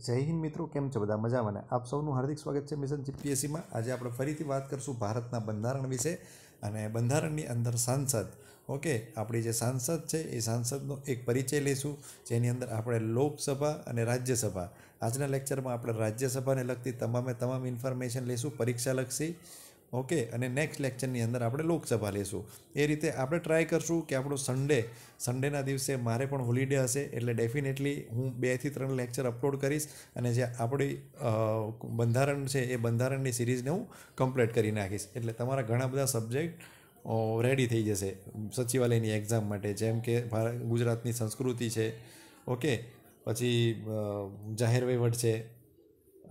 જય હિન્દ મિત્રો કેમ છો બધા મજા મને આપ સૌનું હાર્દિક સ્વાગત છે મિશન જીપીએસસીમાં આજે આપણે ફરીથી વાત કરીશું ભારતના બંધારણ વિશે અને બંધારણની અંદર સાંસદ ઓકે આપણી જે સાંસદ છે એ સાંસદનો એક પરિચય લઈશું જેની અંદર આપણે લોકસભા અને રાજ્યસભા આજના લેક્ચરમાં આપણે રાજ્યસભાને લગતી તમામે તમામ ઇન્ફોર્મેશન લઈશું પરીક્ષા પરીક્ષાલક્ષી ઓકે અને નેક્સ્ટ લેક્ચરની અંદર આપણે લોકસભા લઈશું એ રીતે આપણે ટ્રાય કરશું કે આપણો સન્ડે સન્ડેના દિવસે મારે પણ હોલિડે હશે એટલે ડેફિનેટલી હું બેથી ત્રણ લેક્ચર અપલોડ કરીશ અને જે આપણી બંધારણ છે એ બંધારણની સિરીઝને હું કમ્પ્લીટ કરી નાખીશ એટલે તમારા ઘણા બધા સબ્જેક્ટ રેડી થઈ જશે સચિવાલયની એક્ઝામ માટે જેમ કે ગુજરાતની સંસ્કૃતિ છે ઓકે પછી જાહેર વહીવટ છે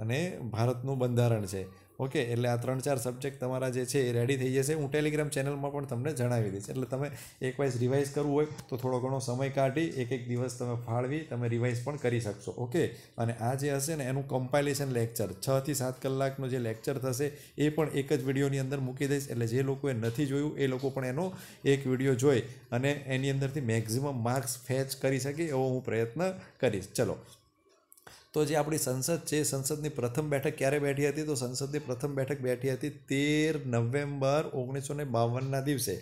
અને ભારતનું બંધારણ છે ઓકે એટલે આ ત્રણ ચાર સબ્જેક્ટ તમારા જે છે એ રેડી થઈ જશે હું ટેલિગ્રામ ચેનલમાં પણ તમને જણાવી દઈશ એટલે તમે એકવાઇઝ રિવાઇઝ કરવું હોય તો થોડો ઘણો સમય કાઢી એક એક દિવસ તમે ફાળવી તમે રિવાઇઝ પણ કરી શકશો ઓકે અને આ જે હશે ને એનું કમ્પાઇલેશન લેક્ચર છથી સાત કલાકનો જે લેક્ચર થશે એ પણ એક જ વિડીયોની અંદર મૂકી દઈશ એટલે જે લોકોએ નથી જોયું એ લોકો પણ એનો એક વિડીયો જોઈ અને એની અંદરથી મેક્ઝિમમ માર્ક્સ ફેચ કરી શકે એવો હું પ્રયત્ન કરીશ ચલો તો જે આપણી સંસદ છે સંસદની પ્રથમ બેઠક ક્યારે બેઠી હતી તો સંસદની પ્રથમ બેઠક બેઠી હતી તેર નવેમ્બર ઓગણીસો ને બાવનના દિવસે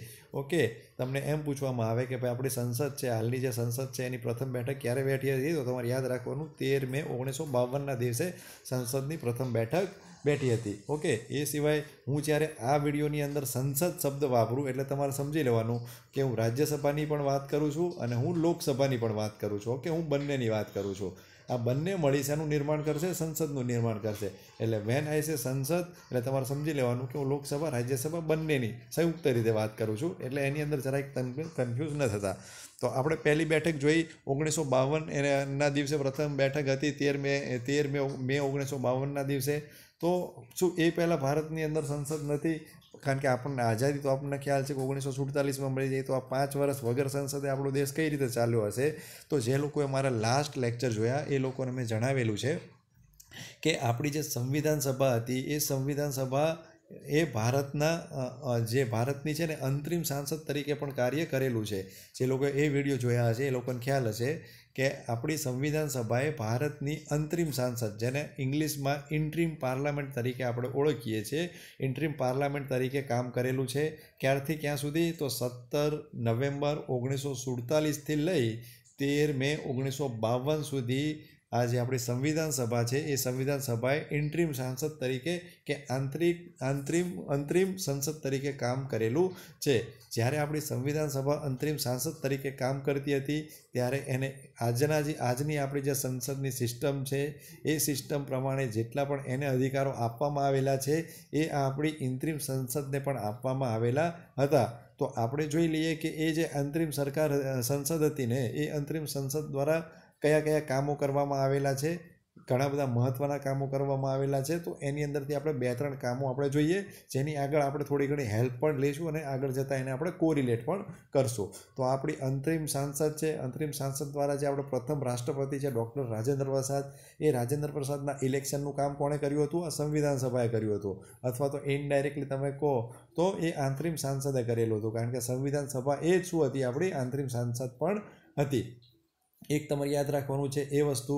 ઓકે તમને એમ પૂછવામાં આવે કે ભાઈ આપણી સંસદ છે હાલની જે સંસદ છે એની પ્રથમ બેઠક ક્યારે બેઠી હતી તો તમારે યાદ રાખવાનું તેર મે ઓગણીસો બાવનના દિવસે સંસદની પ્રથમ બેઠક બેઠી હતી ઓકે એ સિવાય હું જ્યારે આ વિડીયોની અંદર સંસદ શબ્દ વાપરું એટલે તમારે સમજી લેવાનું કે હું રાજ્યસભાની પણ વાત કરું છું અને હું લોકસભાની પણ વાત કરું છું ઓકે હું બંનેની વાત કરું છું આ બંને મળી શેનું નિર્માણ કરશે સંસદનું નિર્માણ કરશે એટલે વેન આઈ છે સંસદ એટલે તમારે સમજી લેવાનું કે હું લોકસભા રાજ્યસભા બંનેની સંયુક્ત રીતે વાત કરું છું એટલે એની અંદર જરાય કન્ફ્યુઝ ન થતા તો આપણે પહેલી બેઠક જોઈ ઓગણીસો બાવન એના દિવસે પ્રથમ બેઠક હતી તેર મે તેર મે મે ઓગણીસો બાવનના દિવસે તો શું એ પહેલાં ભારતની અંદર સંસદ નથી કારણ કે આપણને આઝાદી તો આપણને ખ્યાલ છે કે ઓગણીસો સુડતાલીસમાં મળી જાય તો આ પાંચ વર્ષ વગર સંસદે આપણો દેશ કઈ રીતે ચાલ્યો હશે તો જે લોકોએ મારા લાસ્ટ લેક્ચર જોયા એ લોકોને મેં જણાવેલું છે કે આપણી જે સંવિધાન સભા હતી એ સંવિધાન સભા એ ભારતના જે ભારતની છે ને અંતરિમ સાંસદ તરીકે પણ કાર્ય કરેલું છે જે લોકો એ વિડીયો જોયા હશે એ લોકોને ખ્યાલ હશે કે આપણી સંવિધાન સભાએ ભારતની અંતરિમ સાંસદ જેને ઇંગ્લિશમાં ઇન્ટ્રીમ પાર્લામેન્ટ તરીકે આપણે ઓળખીએ છીએ ઇન્ટ્રીમ પાર્લામેન્ટ તરીકે કામ કરેલું છે ક્યારથી ક્યાં સુધી તો સત્તર નવેમ્બર ઓગણીસો સુડતાલીસથી લઈ તેર મે ઓગણીસો બાવન સુધી આ જે આપણી સંવિધાન સભા છે એ સંવિધાન સભાએ ઇન્ટ્રીમ સાંસદ તરીકે કે આંતરિક આંતરિમ અંતરિમ સંસદ તરીકે કામ કરેલું છે જ્યારે આપણી સંવિધાન સભા અંતરિમ સાંસદ તરીકે કામ કરતી હતી ત્યારે એને આજના જે આજની આપણી જે સંસદની સિસ્ટમ છે એ સિસ્ટમ પ્રમાણે જેટલા પણ એને અધિકારો આપવામાં આવેલા છે એ આપણી ઇન્તરિમ સંસદને પણ આપવામાં આવેલા હતા તો આપણે જોઈ લઈએ કે એ જે અંતરિમ સરકાર સંસદ હતી ને એ અંતરિમ સંસદ દ્વારા કયા કયા કામો કરવામાં આવેલા છે ઘણા બધા મહત્ત્વના કામો કરવામાં આવેલા છે તો એની અંદરથી આપણે બે ત્રણ કામો આપણે જોઈએ જેની આગળ આપણે થોડી ઘણી હેલ્પ પણ લઈશું અને આગળ જતાં એને આપણે કોરિલેટ પણ કરશું તો આપણી અંતરિમ સાંસદ છે અંતરિમ સાંસદ દ્વારા જે આપણે પ્રથમ રાષ્ટ્રપતિ છે ડૉક્ટર રાજેન્દ્ર પ્રસાદ એ રાજેન્દ્ર પ્રસાદના ઇલેક્શનનું કામ કોણે કર્યું હતું આ સંવિધાન સભાએ કર્યું હતું અથવા તો ઇનડાયરેક્ટલી તમે કહો તો એ આંતરિમ સાંસદે કરેલું હતું કારણ કે સંવિધાન સભા એ જ શું હતી આપણી આંતરિમ સાંસદ પણ હતી એક તમારે યાદ રાખવાનું છે એ વસ્તુ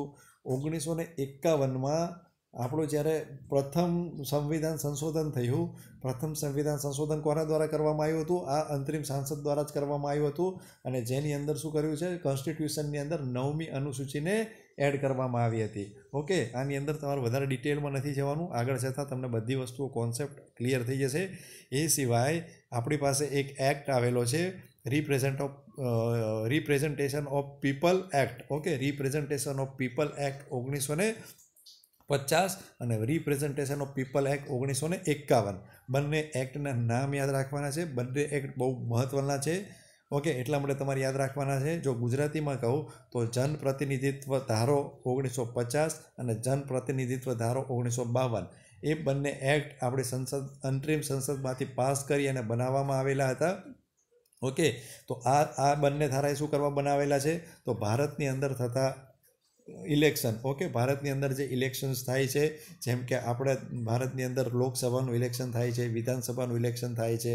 ઓગણીસો ને એકાવનમાં આપણું જ્યારે પ્રથમ સંવિધાન સંશોધન થયું પ્રથમ સંવિધાન સંશોધન કોના દ્વારા કરવામાં આવ્યું હતું આ અંતરિમ સાંસદ દ્વારા જ કરવામાં આવ્યું હતું અને જેની અંદર શું કર્યું છે કોન્સ્ટિટ્યુશનની અંદર નવમી અનુસૂચિને એડ કરવામાં આવી હતી ઓકે આની અંદર તમારે વધારે ડિટેલમાં નથી જવાનું આગળ જતાં તમને બધી વસ્તુઓ કોન્સેપ્ટ ક્લિયર થઈ જશે એ સિવાય આપણી પાસે એક એક્ટ આવેલો છે represent of representation of people act okay representation of people act ઓગણીસો ને પચાસ અને રિપ્રેઝન્ટેશન ઓફ પીપલ એક્ટ ઓગણીસો ને એકાવન બંને એક્ટના નામ યાદ રાખવાના છે બંને એક્ટ બહુ મહત્ત્વના છે ઓકે એટલા માટે તમારે યાદ રાખવાના છે જો ગુજરાતીમાં કહું તો જનપ્રતિનિધિત્વ ધારો ઓગણીસો પચાસ અને જનપ્રતિનિધિત્વ ધારો ઓગણીસો બાવન એ બંને એક્ટ આપણે સંસદ અંતરિમ સંસદમાંથી પાસ કરી અને બનાવવામાં આવેલા હતા ઓકે તો આ આ બંને ધારાએ શું કરવા બનાવેલા છે તો ભારતની અંદર થતા ઇલેક્શન ઓકે ભારતની અંદર જે ઇલેક્શન્સ થાય છે જેમ કે આપણે ભારતની અંદર લોકસભાનું ઇલેક્શન થાય છે વિધાનસભાનું ઇલેક્શન થાય છે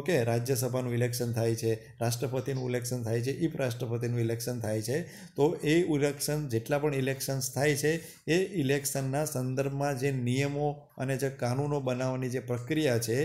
ઓકે રાજ્યસભાનું ઇલેક્શન થાય છે રાષ્ટ્રપતિનું ઇલેક્શન થાય છે ઉપરાષ્ટ્રપતિનું ઇલેક્શન થાય છે તો એ ઇલેક્શન જેટલા પણ ઇલેક્શન્સ થાય છે એ ઇલેક્શનના સંદર્ભમાં જે નિયમો અને જે કાનૂનો બનાવવાની જે પ્રક્રિયા છે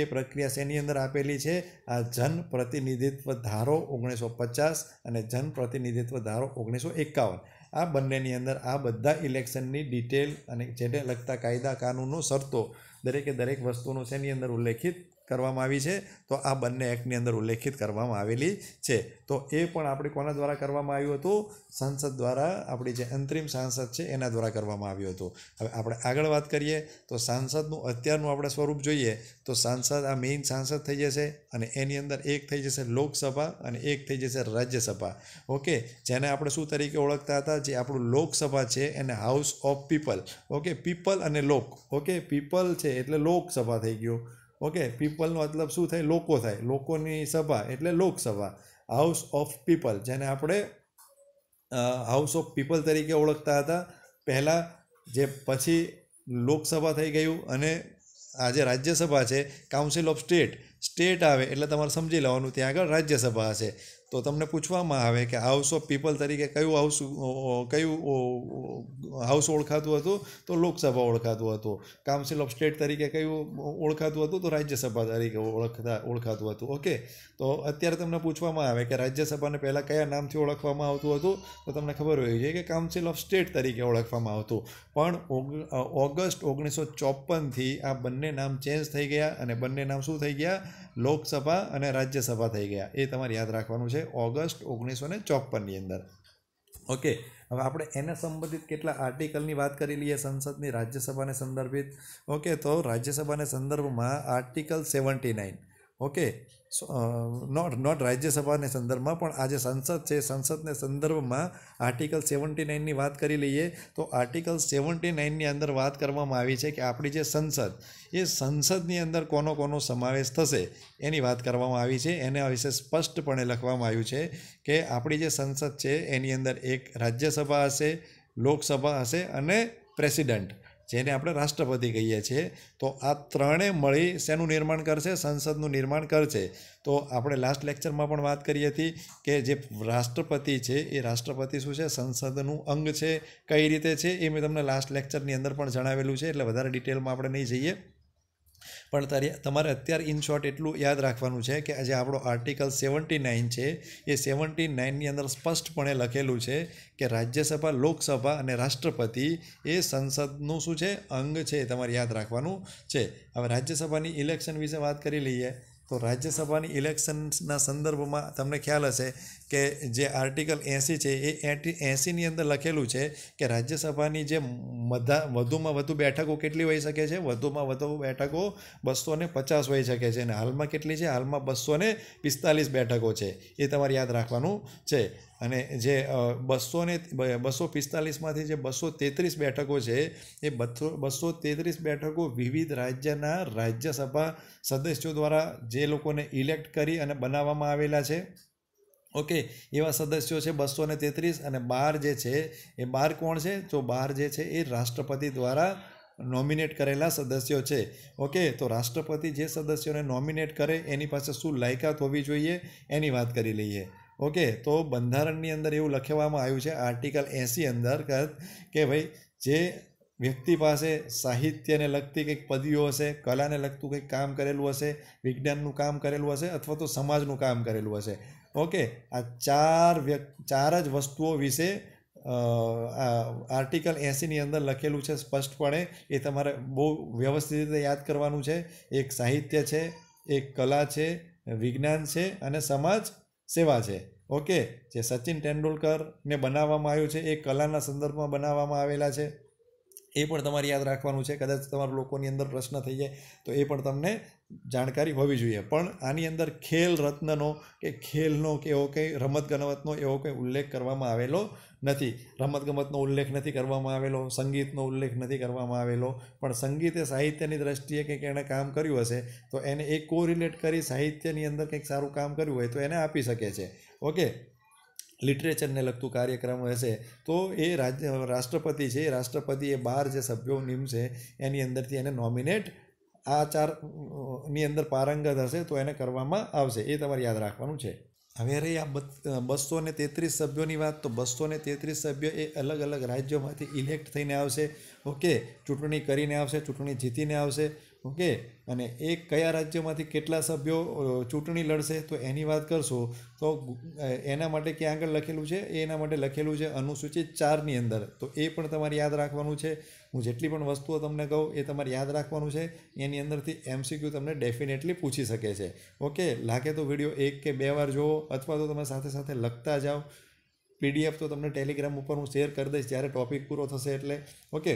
એ પ્રક્રિયા શેની અંદર આપેલી છે આ જનપ્રતિનિધિત્વ ધારો ઓગણીસો પચાસ અને જનપ્રતિનિધિત્વ ધારો ઓગણીસો એકાવન આ બંનેની અંદર આ બધા ઇલેક્શનની ડિટેલ અને જેને લગતા કાયદા કાનૂનો શરતો દરેકે દરેક વસ્તુનો છે એની અંદર ઉલ્લેખિત કરવામાં આવી છે તો આ બંને એક્ટની અંદર ઉલ્લેખિત કરવામાં આવેલી છે તો એ પણ આપણે કોના દ્વારા કરવામાં આવ્યું હતું સાંસદ દ્વારા આપણી જે અંતરિમ સાંસદ છે એના દ્વારા કરવામાં આવ્યું હતું હવે આપણે આગળ વાત કરીએ તો સાંસદનું અત્યારનું આપણે સ્વરૂપ જોઈએ તો સાંસદ આ મેઇન સાંસદ થઈ જશે અને એની અંદર એક થઈ જશે લોકસભા અને એક થઈ જશે રાજ્યસભા ઓકે જેને આપણે શું તરીકે ઓળખતા હતા જે આપણું લોકસભા છે એને house of people okay people અને લોક ઓકે પીપલ છે એટલે લોકસભા થઈ ગયું ઓકે પીપલનો મતલબ શું થાય લોકો થાય લોકોની સભા એટલે લોકસભા હાઉસ ઓફ પીપલ જેને આપણે હાઉસ ઓફ પીપલ તરીકે ઓળખતા હતા પહેલાં જે પછી લોકસભા થઈ ગયું અને આજે રાજ્યસભા છે કાઉન્સિલ ઓફ સ્ટેટ સ્ટેટ આવે એટલે તમારે સમજી લેવાનું ત્યાં આગળ રાજ્યસભા હશે તો તમને પૂછવામાં આવે કે હાઉસ ઓફ પીપલ તરીકે કયું હાઉસ કયું હાઉસ ઓળખાતું હતું તો લોકસભા ઓળખાતું હતું કાઉન્સિલ ઓફ સ્ટેટ તરીકે કયું ઓળખાતું હતું તો રાજ્યસભા તરીકે ઓળખતા ઓળખાતું હતું ઓકે તો અત્યારે તમને પૂછવામાં આવે કે રાજ્યસભાને પહેલાં કયા નામથી ઓળખવામાં આવતું હતું તો તમને ખબર હોય છે કે કાઉન્સિલ ઓફ સ્ટેટ તરીકે ઓળખવામાં આવતું પણ ઓગસ્ટ ઓગણીસો ચોપનથી આ બંને નામ ચેન્જ થઈ ગયા અને બંને નામ શું થઈ ગયા લોકસભા અને રાજ્યસભા થઈ ગયા એ તમારે યાદ રાખવાનું છે ઓગસ્ટ ઓગણીસો ને ચોપનની અંદર ઓકે હવે આપણે એને સંબંધિત કેટલા આર્ટિકલની વાત કરી લઈએ સંસદની રાજ્યસભાને સંદર્ભિત ઓકે તો રાજ્યસભાને સંદર્ભમાં article seventy nine okay not not રાજ્યસભાને સંદર્ભમાં પણ આજે સંસદ છે સંસદને સંદર્ભમાં આર્ટિકલ સેવન્ટી નાઇનની વાત કરી લઈએ તો આર્ટિકલ સેવન્ટી નાઇનની અંદર વાત કરવામાં આવી છે કે આપણી જે સંસદ એ સંસદની અંદર કોનો કોનો સમાવેશ થશે એની વાત કરવામાં આવી છે એના વિશે સ્પષ્ટપણે લખવામાં આવ્યું છે કે આપણી જે સંસદ છે એની અંદર એક રાજ્યસભા હશે લોકસભા હશે અને પ્રેસિડેન્ટ જેને આપણે રાષ્ટ્રપતિ કહીએ છીએ તો આ ત્રણે મળી શેનું નિર્માણ કરશે સંસદનું નિર્માણ કરશે તો આપણે લાસ્ટ લેક્ચરમાં પણ વાત કરી હતી કે જે રાષ્ટ્રપતિ છે એ રાષ્ટ્રપતિ શું છે સંસદનું અંગ છે કઈ રીતે છે એ મેં તમને લાસ્ટ લેક્ચરની અંદર પણ જણાવેલું છે એટલે વધારે ડિટેલમાં આપણે નહીં જઈએ પણ તારે તમારે અત્યારે ઇન શોર્ટ એટલું યાદ રાખવાનું છે કે આજે આપણો આર્ટિકલ સેવન્ટી નાઇન છે એ સેવન્ટી નાઇનની અંદર સ્પષ્ટપણે લખેલું છે કે રાજ્યસભા લોકસભા અને રાષ્ટ્રપતિ એ સંસદનું શું છે અંગ છે એ તમારે યાદ રાખવાનું છે હવે રાજ્યસભાની ઇલેક્શન વિશે વાત કરી લઈએ તો રાજ્યસભાની ઇલેક્શન્સના સંદર્ભમાં તમને ખ્યાલ હશે કે જે આર્ટિકલ એંસી છે એ એટી એંસીની અંદર લખેલું છે કે રાજ્યસભાની જે મધા વધુમાં વધુ બેઠકો કેટલી હોઈ શકે છે વધુમાં વધુ બેઠકો બસો ને પચાસ હોઈ શકે છે અને હાલમાં કેટલી છે હાલમાં બસો ને પિસ્તાલીસ બેઠકો છે એ તમારે યાદ રાખવાનું છે અને જે બસો ને બસો પિસ્તાલીસમાંથી જે બસો તેત્રીસ બેઠકો છે એ બસો બસો તેત્રીસ બેઠકો વિવિધ રાજ્યના રાજ્યસભા સદસ્યો દ્વારા જે લોકોને ઇલેક્ટ કરી અને બનાવવામાં આવેલા છે ઓકે એવા સદસ્યો છે બસો ને તેત્રીસ અને બાર જે છે એ બાર કોણ છે તો બાર જે છે એ રાષ્ટ્રપતિ દ્વારા નોમિનેટ કરેલા સદસ્યો છે ઓકે તો રાષ્ટ્રપતિ જે સદસ્યોને નોમિનેટ કરે એની પાસે શું લાયકાત હોવી જોઈએ એની વાત કરી લઈએ ઓકે તો બંધારણની અંદર એવું લખવામાં આવ્યું છે આર્ટિકલ એંસી અંદર કે ભાઈ જે વ્યક્તિ પાસે સાહિત્યને લગતી કંઈક પદવીઓ હશે કલાને લગતું કંઈક કામ કરેલું હશે વિજ્ઞાનનું કામ કરેલું હશે અથવા તો સમાજનું કામ કરેલું હશે ઓકે આ ચાર ચાર જ વસ્તુઓ વિશે આર્ટિકલ એંસીની અંદર લખેલું છે સ્પષ્ટપણે એ તમારે બહુ વ્યવસ્થિત રીતે યાદ કરવાનું છે એક સાહિત્ય છે એક કલા છે વિજ્ઞાન છે અને સમાજ સેવા છે ઓકે જે સચિન તેંડુલકરને બનાવવામાં આવ્યું છે એ કલાના સંદર્ભમાં બનાવવામાં આવેલા છે એ પણ તમારે યાદ રાખવાનું છે કદાચ તમારા લોકોની અંદર પ્રશ્ન થઈ જાય તો એ પણ તમને જાણકારી હોવી જોઈએ પણ આની અંદર ખેલ રત્નનો કે ખેલનો કે એવો કંઈ રમત ગમતનો એવો કંઈ ઉલ્લેખ કરવામાં આવેલો નથી રમતગમતનો ઉલ્લેખ નથી કરવામાં આવેલો સંગીતનો ઉલ્લેખ નથી કરવામાં આવેલો પણ સંગીત એ સાહિત્યની દ્રષ્ટિએ કંઈક એણે કામ કર્યું હશે તો એને એ કોરિલેટ કરી સાહિત્યની અંદર કંઈક સારું કામ કર્યું હોય તો એને આપી શકે છે ઓકે લિટરેચરને લગતું કાર્યક્રમ હશે તો એ રાજ્ય રાષ્ટ્રપતિ છે રાષ્ટ્રપતિ એ બાર જે સભ્યો નિમશે એની અંદરથી એને નોમિનેટ આ ચારની અંદર પારંગત હશે તો એને કરવામાં આવશે એ તમારે યાદ રાખવાનું છે હવે રહી આ બસો ને તેત્રીસ સભ્યોની વાત તો બસો ને તેત્રીસ સભ્યો એ અલગ અલગ રાજ્યોમાંથી ઇલેક્ટ થઈને આવશે ઓકે ચૂંટણી કરીને આવશે ચૂંટણી જીતીને આવશે ઓકે અને એ કયા રાજ્યમાંથી કેટલા સભ્યો ચૂંટણી લડશે તો એની વાત કરશો તો એના માટે ક્યાં આગળ લખેલું છે એ એના માટે લખેલું છે અનુસૂચિત ચારની અંદર તો એ પણ તમારે યાદ રાખવાનું છે હું જેટલી પણ વસ્તુઓ તમને કહું એ તમારે યાદ રાખવાનું છે એની અંદરથી એમસીક્યુ તમને ડેફિનેટલી પૂછી શકે છે ઓકે લાગે તો વિડીયો એક કે બે વાર જુઓ અથવા તો તમે સાથે સાથે લખતા જાઓ પીડીએફ તો તમને ટેલિગ્રામ ઉપર હું શેર કરી દઈશ જ્યારે ટૉપિક પૂરો થશે એટલે ઓકે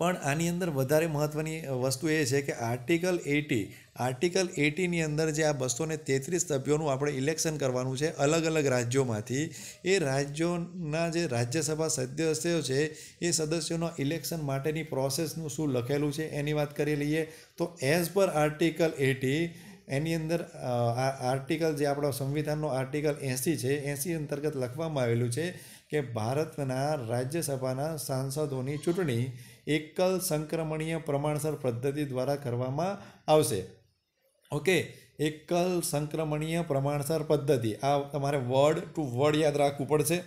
પણ આની અંદર વધારે મહત્ત્વની વસ્તુ એ છે કે આર્ટિકલ એટી આર્ટિકલ એટીની અંદર જે આ બસો ને તેત્રીસ સભ્યોનું આપણે ઇલેક્શન કરવાનું છે અલગ અલગ રાજ્યોમાંથી એ રાજ્યોના જે રાજ્યસભા સદસ્યો છે એ સદસ્યોના ઇલેક્શન માટેની પ્રોસેસનું શું લખેલું છે એની વાત કરી લઈએ તો એઝ પર આર્ટિકલ એટી એની અંદર આર્ટિકલ જે આપણો સંવિધાનનો આર્ટિકલ એંસી છે એંસી અંતર્ગત લખવામાં આવેલું છે કે ભારતના રાજ્યસભાના સાંસદોની ચૂંટણી એકલ સંક્રમણીય પ્રમાણસર પદ્ધતિ દ્વારા કરવામાં આવશે ઓકે એકલ સંક્રમણીય પ્રમાણસર પદ્ધતિ આ તમારે વર્ડ ટુ વર્ડ યાદ રાખવું પડશે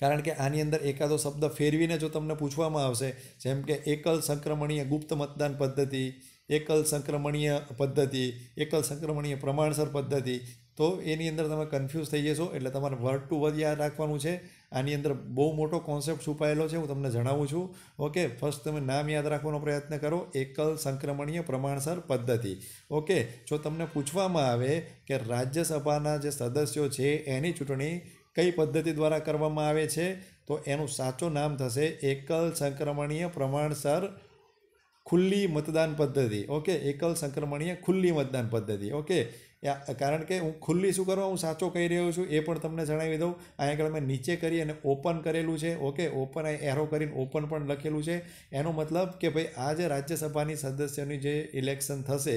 કારણ કે આની અંદર એકાદો શબ્દ ફેરવીને જો તમને પૂછવામાં આવશે જેમ કે એકલ સંક્રમણીય ગુપ્ત મતદાન પદ્ધતિ એકલ સંક્રમણીય પદ્ધતિ એકલ સંક્રમણીય પ્રમાણસર પદ્ધતિ તો એની અંદર તમે કન્ફ્યુઝ થઈ જશો એટલે તમારે વર્ડ ટુ વર્ડ યાદ રાખવાનું છે આની અંદર બહુ મોટો કોન્સેપ્ટ છુપાયેલો છે હું તમને જણાવું છું ઓકે ફર્સ્ટ તમે નામ યાદ રાખવાનો પ્રયત્ન કરો એકલ સંક્રમણીય પ્રમાણસર પદ્ધતિ ઓકે જો તમને પૂછવામાં આવે કે રાજ્યસભાના જે સદસ્યો છે એની ચૂંટણી કઈ પદ્ધતિ દ્વારા કરવામાં આવે છે તો એનું સાચું નામ થશે એકલ સંક્રમણીય પ્રમાણસર ખુલ્લી મતદાન પદ્ધતિ ઓકે એકલ સંક્રમણીય ખુલ્લી મતદાન પદ્ધતિ ઓકે કારણ કે હું ખુલ્લી શું કરવા હું સાચો કહી રહ્યો છું એ પણ તમને જણાવી દઉં અહીં આગળ મેં નીચે કરી અને ઓપન કરેલું છે ઓકે ઓપન અહીં એરો કરીને ઓપન પણ લખેલું છે એનો મતલબ કે ભાઈ આ જે રાજ્યસભાની સદસ્યની જે ઇલેક્શન થશે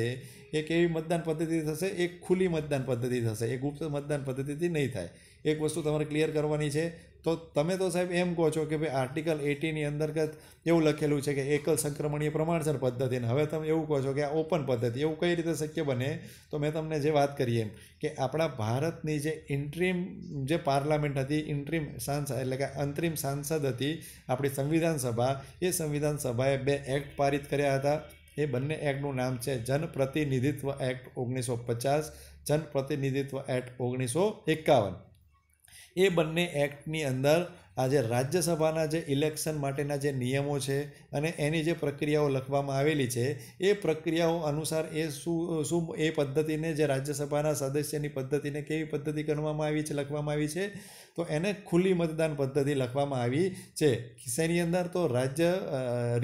એક એવી મતદાન પદ્ધતિ થશે એક ખુલ્લી મતદાન પદ્ધતિ થશે એ ગુપ્ત મતદાન પદ્ધતિથી નહીં થાય એક વસ્તુ તમારે ક્લિયર કરવાની છે તો તમે તો સાહેબ એમ કહો છો કે ભાઈ આર્ટિકલ એટીની અંતર્ગત એવું લખેલું છે કે એકલ સંક્રમણીય પ્રમાણસર પદ્ધતિને હવે તમે એવું કહો છો કે આ ઓપન પદ્ધતિ એવું કઈ રીતે શક્ય બને તો મેં તમને જે વાત કરી એમ કે આપણા ભારતની જે ઇન્ટ્રીમ જે પાર્લામેન્ટ હતી ઇન્ટ્રીમ સાંસદ એટલે કે અંતરિમ સાંસદ હતી આપણી સંવિધાન સભા એ સંવિધાન સભાએ બે એક્ટ પારિત કર્યા હતા એ બંને એક્ટનું નામ છે જનપ્રતિનિધિત્વ એક્ટ ઓગણીસો પચાસ જનપ્રતિનિધિત્વ એક્ટ ઓગણીસો એકાવન એ બંને એક્ટની અંદર આજે રાજ્યસભાના જે ઇલેક્શન માટેના જે નિયમો છે અને એની જે પ્રક્રિયાઓ લખવામાં આવેલી છે એ પ્રક્રિયાઓ અનુસાર એ શું શું એ પદ્ધતિને જે રાજ્યસભાના સદસ્યની પદ્ધતિને કેવી પદ્ધતિ ગણવામાં આવી છે લખવામાં આવી છે તો એને ખુલ્લી મતદાન પદ્ધતિ લખવામાં આવી છે શેની અંદર તો રાજ્ય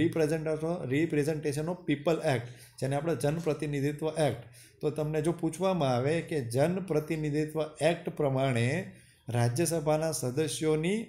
representation representation of people act જેને આપણે જનપ્રતિનિધિત્વ એક્ટ તો તમને જો પૂછવામાં આવે કે જનપ્રતિનિધિત્વ એક્ટ પ્રમાણે રાજ્યસભાના સદસ્યોની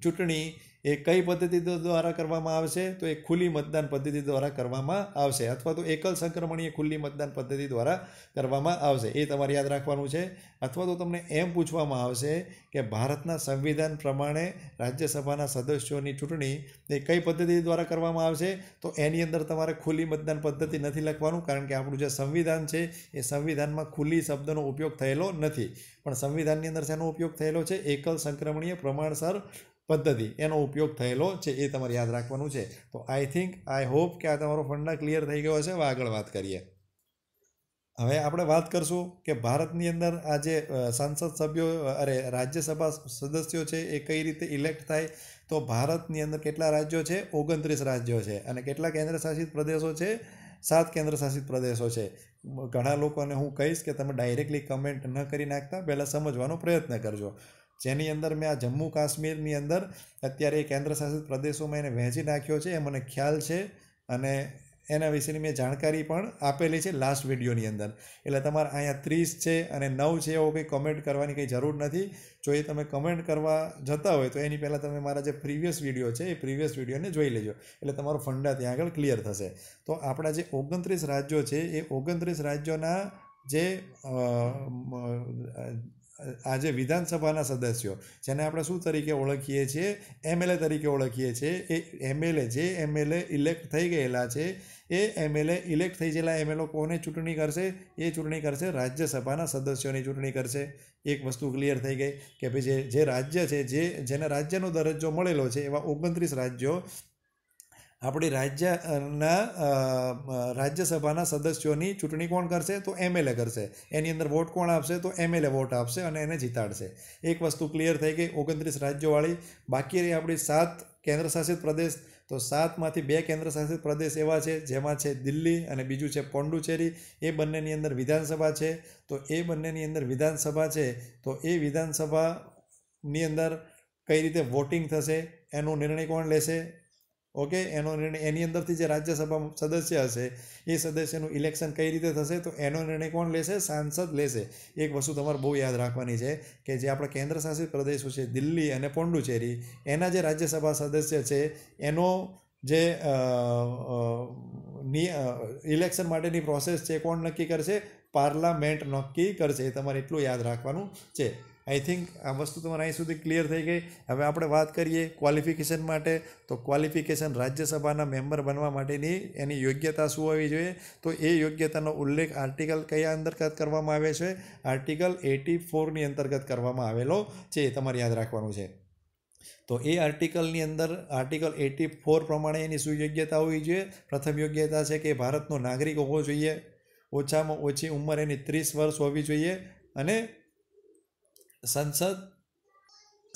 ચૂંટણી એ કઈ પદ્ધતિ દ્વારા કરવામાં આવશે તો એ ખુલ્લી મતદાન પદ્ધતિ દ્વારા કરવામાં આવશે અથવા તો એકલ સંક્રમણીય ખુલ્લી મતદાન પદ્ધતિ દ્વારા કરવામાં આવશે એ તમારે યાદ રાખવાનું છે અથવા તો તમને એમ પૂછવામાં આવશે કે ભારતના સંવિધાન પ્રમાણે રાજ્યસભાના સદસ્યોની ચૂંટણી એ કઈ પદ્ધતિ દ્વારા કરવામાં આવશે તો એની અંદર તમારે ખુલ્લી મતદાન પદ્ધતિ નથી લખવાનું કારણ કે આપણું જે સંવિધાન છે એ સંવિધાનમાં ખુલ્લી શબ્દનો ઉપયોગ થયેલો નથી પણ સંવિધાનની અંદર શેનો ઉપયોગ થયેલો છે એકલ સંક્રમણીય પ્રમાણસર પદ્ધતિ એનો ઉપયોગ થયેલો છે એ તમારે યાદ રાખવાનું છે તો આઈ થિંક આઈ હોપ કે આ તમારો ફંડા ક્લિયર થઈ ગયો હશે હવે આગળ વાત કરીએ હવે આપણે વાત કરશું કે ભારતની અંદર આ જે સંસદ સભ્યો અરે રાજ્યસભા સદસ્યો છે એ કઈ રીતે ઇલેક્ટ થાય તો ભારતની અંદર કેટલા રાજ્યો છે ઓગણત્રીસ રાજ્યો છે અને કેટલા કેન્દ્રશાસિત પ્રદેશો છે સાત કેન્દ્રશાસિત પ્રદેશો છે ઘણા લોકોને હું કહીશ કે તમે ડાયરેક્ટલી કમેન્ટ ન કરી નાખતા પહેલાં સમજવાનો પ્રયત્ન કરજો જેની અંદર મેં આ જમ્મુ કાશ્મીરની અંદર અત્યારે એ કેન્દ્રશાસિત પ્રદેશોમાં એને વહેંચી નાખ્યો છે એ મને ખ્યાલ છે અને એના વિશેની મેં જાણકારી પણ આપેલી છે લાસ્ટ વિડીયોની અંદર એટલે તમારે અહીંયા ત્રીસ છે અને નવ છે એવો કંઈ કમેન્ટ કરવાની કંઈ જરૂર નથી જો એ તમે કમેન્ટ કરવા જતા હોય તો એની પહેલાં તમે મારા જે પ્રીવિયસ વિડીયો છે એ પ્રીવિયસ વિડીયોને જોઈ લેજો એટલે તમારો ફંડા ત્યાં આગળ ક્લિયર થશે તો આપણા જે ઓગણત્રીસ રાજ્યો છે એ ઓગણત્રીસ રાજ્યોના જે આજે વિધાનસભાના સદસ્યો જેને આપણે શું તરીકે ઓળખીએ છીએ એમએલએ તરીકે ઓળખીએ છીએ એ એમએલએ જે એમએલએ ઇલેક્ટ થઈ ગયેલા છે એ એમએલએ ઇલેક્ટ થઈ ગયેલા એમએલઓ કોને ચૂંટણી કરશે એ ચૂંટણી કરશે રાજ્યસભાના સદસ્યોની ચૂંટણી કરશે એક વસ્તુ ક્લિયર થઈ ગઈ કે ભાઈ જે જે રાજ્ય છે જે જેને રાજ્યનો દરજ્જો મળેલો છે એવા ઓગણત્રીસ રાજ્યો આપણી રાજ્યના રાજ્યસભાના સદસ્યોની ચૂંટણી કોણ કરશે તો એમએલએ કરશે એની અંદર વોટ કોણ આપશે તો એમએલએ વોટ આપશે અને એને જીતાડશે એક વસ્તુ ક્લિયર થઈ ગઈ ઓગણત્રીસ રાજ્યોવાળી બાકી રહી આપણી સાત કેન્દ્રશાસિત પ્રદેશ તો સાતમાંથી બે કેન્દ્રશાસિત પ્રદેશ એવા છે જેમાં છે દિલ્હી અને બીજું છે પોંડુચેરી એ બંનેની અંદર વિધાનસભા છે તો એ બંનેની અંદર વિધાનસભા છે તો એ વિધાનસભાની અંદર કઈ રીતે વોટિંગ થશે એનો નિર્ણય કોણ લેશે ઓકે એનો નિર્ણય એની અંદરથી જે રાજ્યસભા સદસ્ય હશે એ સદસ્યનું ઇલેક્શન કઈ રીતે થશે તો એનો નિર્ણય કોણ લેશે સાંસદ લેશે એક વસ્તુ તમારે બહુ યાદ રાખવાની છે કે જે આપણા કેન્દ્ર શાસિત પ્રદેશો છે દિલ્હી અને પોંડુચેરી એના જે રાજ્યસભા સદસ્ય છે એનો જે ઇલેક્શન માટેની પ્રોસેસ છે કોણ નક્કી કરશે પાર્લામેન્ટ નક્કી કરશે એ તમારે એટલું યાદ રાખવાનું છે આઈ થિંક આ વસ્તુ તમારે અહીં સુધી ક્લિયર થઈ ગઈ હવે આપણે વાત કરીએ ક્વોલિફિકેશન માટે તો ક્વોલિફિકેશન રાજ્યસભાના મેમ્બર બનવા માટેની એની યોગ્યતા શું હોવી જોઈએ તો એ યોગ્યતાનો ઉલ્લેખ આર્ટિકલ કયા અંતર્ગત કરવામાં આવે છે આર્ટિકલ એટી ફોરની અંતર્ગત કરવામાં આવેલો છે એ તમારે યાદ રાખવાનું છે તો એ આર્ટિકલની અંદર આર્ટિકલ એટી ફોર પ્રમાણે એની યોગ્યતા હોવી જોઈએ પ્રથમ યોગ્યતા છે કે ભારતનો નાગરિક હોવો જોઈએ ઓછામાં ઓછી ઉંમર એની ત્રીસ વર્ષ હોવી જોઈએ અને સંસદ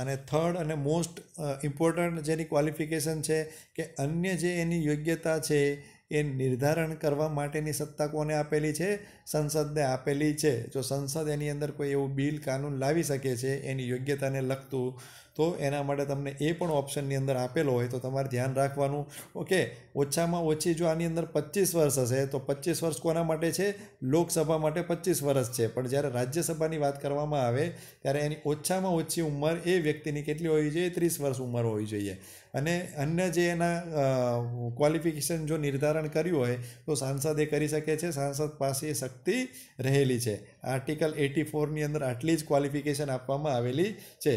અને થર્ડ અને મોસ્ટ ઇમ્પોર્ટન્ટ જેની ક્વોલિફિકેશન છે કે અન્ય જે એની યોગ્યતા છે એ નિર્ધારણ કરવા માટેની સત્તા કોને આપેલી છે સંસદને આપેલી છે જો સંસદ એની અંદર કોઈ એવું બિલ કાનૂન લાવી શકે છે એની યોગ્યતાને લગતું તો એના માટે તમને એ પણ ઓપ્શનની અંદર આપેલો હોય તો તમારે ધ્યાન રાખવાનું ઓકે ઓછામાં ઓછી જો આની અંદર પચીસ વર્ષ હશે તો પચીસ વર્ષ કોના માટે છે લોકસભા માટે પચીસ વર્ષ છે પણ જ્યારે રાજ્યસભાની વાત કરવામાં આવે ત્યારે એની ઓછામાં ઓછી ઉંમર એ વ્યક્તિની કેટલી હોવી જોઈએ ત્રીસ વર્ષ ઉંમર હોવી જોઈએ અને અન્ય જે એના ક્વોલિફિકેશન જો નિર્ધારણ કર્યું હોય તો સાંસદ એ કરી શકે છે સાંસદ પાસે શક્તિ રહેલી છે આર્ટિકલ એટી ફોરની અંદર આટલી જ ક્વોલિફિકેશન આપવામાં આવેલી છે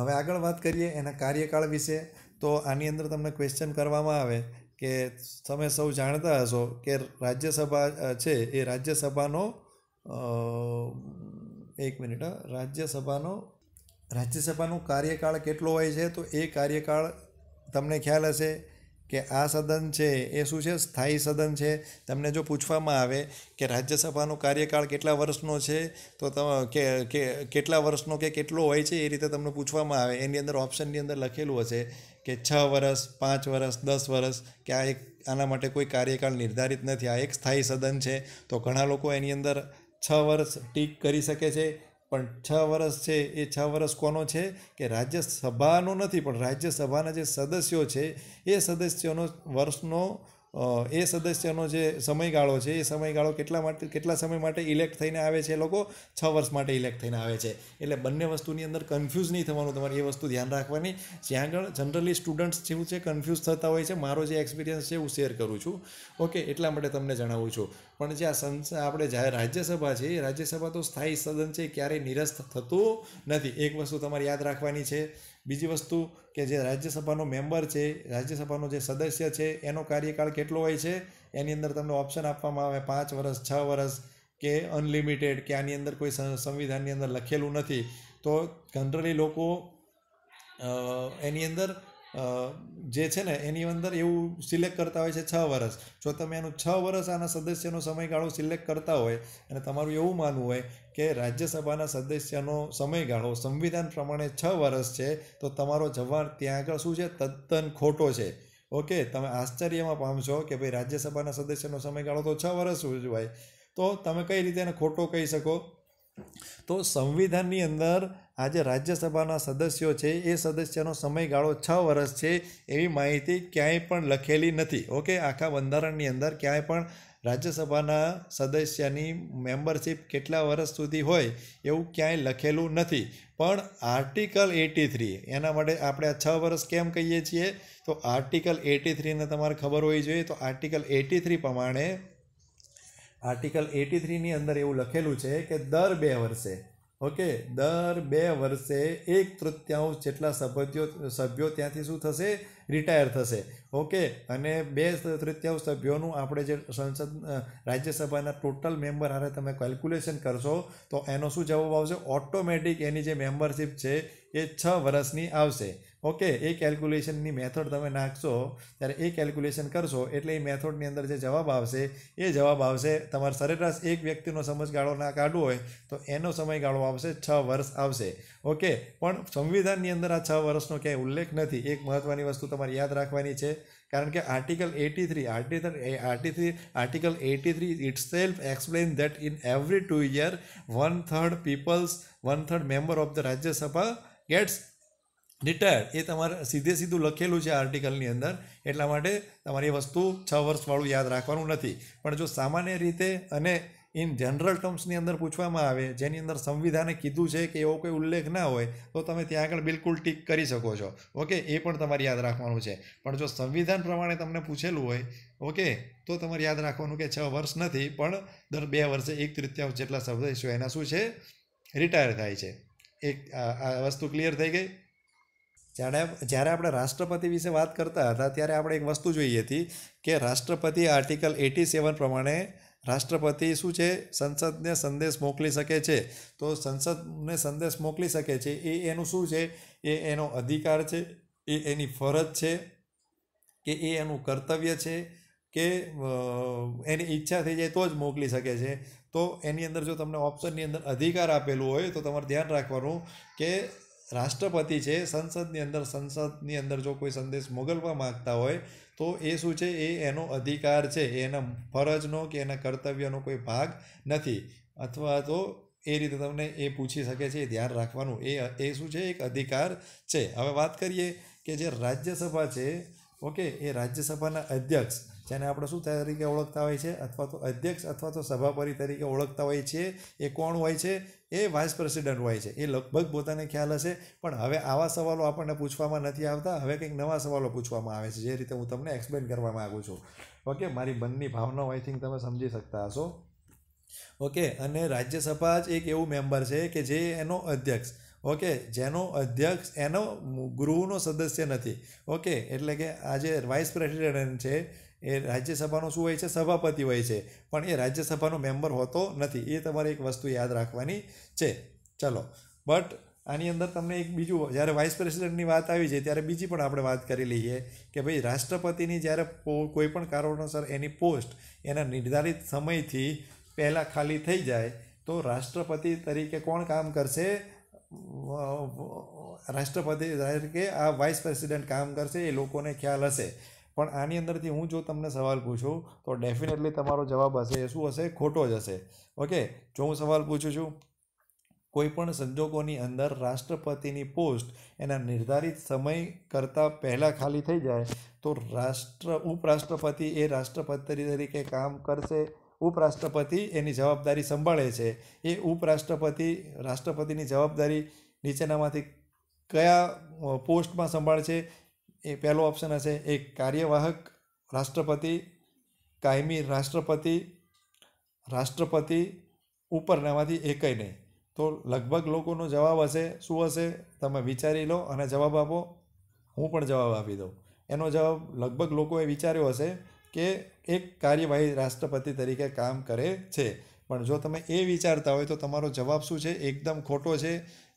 હવે આગળ વાત કરીએ એના કાર્યકાળ વિશે તો આની અંદર તમને ક્વેશ્ચન કરવામાં આવે કે તમે સૌ જાણતા હશો કે રાજ્યસભા છે એ રાજ્યસભાનો એક મિનિટ રાજ્યસભાનો રાજ્યસભાનું કાર્યકાળ કેટલો હોય છે તો એ કાર્યકાળ તમને ખ્યાલ હશે કે આ સદન છે એ શું છે સ્થાયી સદન છે તમને જો પૂછવામાં આવે કે રાજ્યસભાનો કાર્યકાળ કેટલા વર્ષનો છે તો તમે કે કેટલા વર્ષનો કે કેટલો હોય છે એ રીતે તમને પૂછવામાં આવે એની અંદર ઓપ્શનની અંદર લખેલું હશે કે છ વર્ષ પાંચ વર્ષ દસ વર્ષ કે આ એક આના માટે કોઈ કાર્યકાળ નિર્ધારિત નથી આ એક સ્થાયી સદન છે તો ઘણા લોકો એની અંદર છ વર્ષ ટીક કરી શકે છે પણ છ વર્ષ છે એ છ વર્ષ કોનો છે કે રાજ્યસભાનો નથી પણ રાજ્યસભાના જે સદસ્યો છે એ સદસ્યોનો વર્ષનો એ સદસ્યનો જે સમયગાળો છે એ સમયગાળો કેટલા માટે કેટલા સમય માટે ઇલેક્ટ થઈને આવે છે એ લોકો છ વર્ષ માટે ઇલેક્ટ થઈને આવે છે એટલે બંને વસ્તુની અંદર કન્ફ્યુઝ નહીં થવાનું તમારે એ વસ્તુ ધ્યાન રાખવાની જ્યાં આગળ જનરલી સ્ટુડન્ટ્સ જેવું છે કન્ફ્યુઝ થતા હોય છે મારો જે એક્સપિરિયન્સ છે હું શેર કરું છું ઓકે એટલા માટે તમને જણાવું છું પણ જે આ સંસદ આપણે જ્યારે રાજ્યસભા છે એ રાજ્યસભા તો સ્થાયી સદન છે ક્યારેય નિરસ્ત થતું નથી એક વસ્તુ તમારે યાદ રાખવાની છે બીજી વસ્તુ કે જે રાજ્યસભાનો મેમ્બર છે રાજ્યસભાનો જે સદસ્ય છે એનો કાર્યકાળ કેટલો હોય છે એની અંદર તમને ઓપ્શન આપવામાં આવે પાંચ વર્ષ છ વર્ષ કે અનલિમિટેડ કે આની અંદર કોઈ સંવિધાનની અંદર લખેલું નથી તો જનરલી લોકો એની અંદર જે છે ને એની અંદર એવું સિલેક્ટ કરતા હોય છે છ વર્ષ જો તમે એનું છ વર્ષ આના સદસ્યનો સમયગાળો સિલેક્ટ કરતા હોય અને તમારું એવું માનવું હોય કે રાજ્યસભાના સદસ્યનો સમયગાળો સંવિધાન પ્રમાણે છ વર્ષ છે તો તમારો જવાબ ત્યાં આગળ શું છે તદ્દન ખોટો છે ઓકે તમે આશ્ચર્યમાં પામશો કે ભાઈ રાજ્યસભાના સદસ્યનો સમયગાળો તો છ વર્ષ હોય તો તમે કઈ રીતે એને ખોટો કહી શકો તો સંવિધાનની અંદર આજે રાજ્યસભાના સદસ્યો છે એ સદસ્યનો સમયગાળો છ વર્ષ છે એવી માહિતી ક્યાંય પણ લખેલી નથી ઓકે આખા બંધારણની અંદર ક્યાંય પણ રાજ્યસભાના સદસ્યની મેમ્બરશીપ કેટલા વર્ષ સુધી હોય એવું ક્યાંય લખેલું નથી પણ આર્ટિકલ એટી થ્રી એના માટે આપણે આ છ વર્ષ કેમ કહીએ છીએ તો આર્ટિકલ એટી થ્રીને તમારે ખબર હોવી જોઈએ તો આર્ટિકલ એટી થ્રી પ્રમાણે આર્ટિકલ એટી થ્રીની અંદર એવું લખેલું છે કે દર બે વર્ષે ઓકે દર બે વર્ષે એક તૃતીયાંશ જેટલા સભ્યો સભ્યો ત્યાંથી શું થશે રિટાયર થશે ઓકે અને બે તૃતીયાંશ સભ્યોનું આપણે જે સંસદ રાજ્યસભાના ટોટલ મેમ્બર હારે તમે કેલ્ક્યુલેશન કરશો તો એનો શું જવાબ આવશે ઓટોમેટિક એની જે મેમ્બરશીપ છે એ છ વર્ષની આવશે ઓકે એ કેલ્ક્યુલેશનની મેથડ તમે નાખશો ત્યારે એ કેલ્ક્યુલેશન કરશો એટલે એ મેથડની અંદર જે જવાબ આવશે એ જવાબ આવશે તમારે સરેરાશ એક વ્યક્તિનો સમજગાળો ના કાઢવો હોય તો એનો સમયગાળો આવશે છ વર્ષ આવશે ઓકે પણ સંવિધાનની અંદર આ છ વર્ષનો ક્યાંય ઉલ્લેખ નથી એક મહત્ત્વની વસ્તુ તમારે યાદ રાખવાની છે કારણ કે article eighty three article eighty three article eighty three itself explain that in every two year one third peoples one third member of the Rajya Sabha gets retired એ તમારે સીધે સીધું લખેલું છે આર્ટિકલની અંદર એટલા માટે તમારી એ વસ્તુ છ વર્ષવાળું યાદ રાખવાનું નથી પણ જો સામાન્ય રીતે અને ઇન જનરલ ટર્મ્સની અંદર પૂછવામાં આવે જેની અંદર સંવિધાને કીધું છે કે એવો કોઈ ઉલ્લેખ ના હોય તો તમે ત્યાં આગળ બિલકુલ ટીક કરી શકો છો ઓકે એ પણ તમારે યાદ રાખવાનું છે પણ જો સંવિધાન પ્રમાણે તમને પૂછેલું હોય ઓકે તો તમારે યાદ રાખવાનું કે છ વર્ષ નથી પણ દર બે વર્ષે એક તૃતીયાંશ જેટલા શબ્દ એના શું છે રિટાયર થાય છે એક આ વસ્તુ ક્લિયર થઈ ગઈ જ્યારે જ્યારે આપણે રાષ્ટ્રપતિ વિશે વાત કરતા હતા ત્યારે આપણે એક વસ્તુ જોઈએ હતી કે રાષ્ટ્રપતિ આર્ટિકલ એટી સેવન પ્રમાણે રાષ્ટ્રપતિ શું છે સંસદને સંદેશ મોકલી શકે છે તો સંસદને સંદેશ મોકલી શકે છે એ એનું શું છે એ એનો અધિકાર છે એ એની ફરજ છે કે એ એનું કર્તવ્ય છે કે એની ઈચ્છા થઈ જાય તો જ મોકલી શકે છે તો એની અંદર જો તમને ઓપ્શનની અંદર અધિકાર આપેલું હોય તો તમારે ધ્યાન રાખવાનું કે રાષ્ટ્રપતિ છે સંસદની અંદર સંસદની અંદર જો કોઈ સંદેશ મોકલવા માગતા હોય તો એ શું છે એ એનો અધિકાર છે એના ફરજનો કે એના કર્તવ્યનો કોઈ ભાગ નથી અથવા તો એ રીતે તમને એ પૂછી શકે છે ધ્યાન રાખવાનું એ એ શું છે એક અધિકાર છે હવે વાત કરીએ કે જે રાજ્યસભા છે ઓકે એ રાજ્યસભાના અધ્યક્ષ જેને આપણે શું તરીકે ઓળખતા હોય છે અથવા તો અધ્યક્ષ અથવા તો સભાપતિ તરીકે ઓળખતા હોય છે એ કોણ હોય છે એ વાઇસ પ્રેસિડન્ટ હોય છે એ લગભગ પોતાને ખ્યાલ હશે પણ હવે આવા સવાલો આપણને પૂછવામાં નથી આવતા હવે કંઈક નવા સવાલો પૂછવામાં આવે છે જે રીતે હું તમને એક્સપ્લેન કરવા માગું છું ઓકે મારી મનની ભાવનાઓ આઈ થિંક તમે સમજી શકતા હશો ઓકે અને રાજ્યસભા જ એક એવું મેમ્બર છે કે જે એનો અધ્યક્ષ ઓકે જેનો અધ્યક્ષ એનો ગૃહનો સદસ્ય નથી ઓકે એટલે કે આ જે વાઇસ પ્રેસિડેન્ટ છે એ રાજ્યસભાનો શું હોય છે સભાપતિ હોય છે પણ એ રાજ્યસભાનો મેમ્બર હોતો નથી એ તમારે એક વસ્તુ યાદ રાખવાની છે ચલો બટ આની અંદર તમને એક બીજું જ્યારે વાઇસ પ્રેસિડેન્ટની વાત આવી છે ત્યારે બીજી પણ આપણે વાત કરી લઈએ કે ભાઈ રાષ્ટ્રપતિની જ્યારે કોઈ પણ કારણોસર એની પોસ્ટ એના નિર્ધારિત સમયથી પહેલાં ખાલી થઈ જાય તો રાષ્ટ્રપતિ તરીકે કોણ કામ કરશે રાષ્ટ્રપતિ તરીકે આ વાઇસ પ્રેસિડેન્ટ કામ કરશે એ લોકોને ખ્યાલ હશે પણ આની અંદરથી હું જો તમને સવાલ પૂછું તો ડેફિનેટલી તમારો જવાબ હશે એ શું હશે ખોટો જ હશે ઓકે જો હું સવાલ પૂછું છું કોઈપણ સંજોગોની અંદર રાષ્ટ્રપતિની પોસ્ટ એના નિર્ધારિત સમય કરતાં પહેલાં ખાલી થઈ જાય તો રાષ્ટ્ર ઉપરાષ્ટ્રપતિ એ રાષ્ટ્રપતિ તરીકે કામ કરશે ઉપરાષ્ટ્રપતિ એની જવાબદારી સંભાળે છે એ ઉપરાષ્ટ્રપતિ રાષ્ટ્રપતિની જવાબદારી નીચેનામાંથી કયા પોસ્ટમાં સંભાળશે એ પહેલો ઓપ્શન હશે એક કાર્યવાહક રાષ્ટ્રપતિ કાયમી રાષ્ટ્રપતિ રાષ્ટ્રપતિ ઉપરનામાંથી એકય નહીં તો લગભગ લોકોનો જવાબ હશે શું હશે તમે વિચારી લો અને જવાબ આપો હું પણ જવાબ આપી દઉં એનો જવાબ લગભગ લોકોએ વિચાર્યો હશે કે એક કાર્યવાહી રાષ્ટ્રપતિ તરીકે કામ કરે છે પણ જો તમે એ વિચારતા હોય તો તમારો જવાબ શું છે એકદમ ખોટો છે